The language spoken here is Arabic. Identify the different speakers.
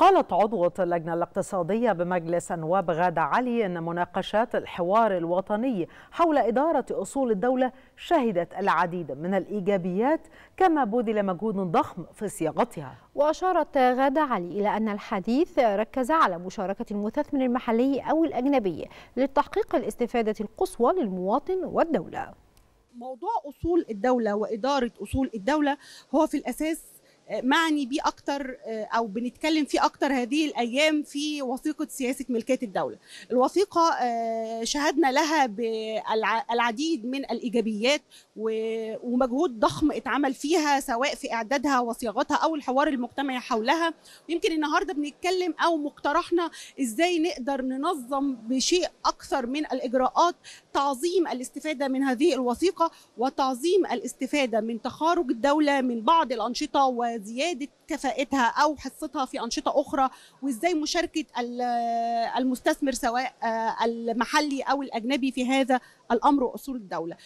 Speaker 1: قالت عضوة اللجنة الاقتصادية بمجلس النواب غادة علي أن مناقشات الحوار الوطني حول إدارة أصول الدولة شهدت العديد من الإيجابيات كما بذل مجهود ضخم في صياغتها
Speaker 2: وأشارت غادة علي إلى أن الحديث ركز على مشاركة المستثمر المحلي أو الأجنبي لتحقيق الاستفادة القصوى للمواطن والدولة
Speaker 3: موضوع أصول الدولة وإدارة أصول الدولة هو في الأساس معني بيه اكتر آه، او بنتكلم فيه اكتر هذه الايام في وثيقه سياسه ملكيه الدوله الوثيقه آه، شهدنا لها بالعديد من الايجابيات ومجهود ضخم اتعمل فيها سواء في اعدادها وصياغتها او الحوار المجتمعي حولها يمكن النهارده بنتكلم او مقترحنا ازاي نقدر ننظم بشيء اكثر من الاجراءات تعظيم الاستفاده من هذه الوثيقه وتعظيم الاستفاده من تخارج الدوله من بعض الانشطه و زياده كفاءتها او حصتها في انشطه اخرى وازاي مشاركه المستثمر سواء آه، المحلي او الاجنبي في هذا الامر واصول الدوله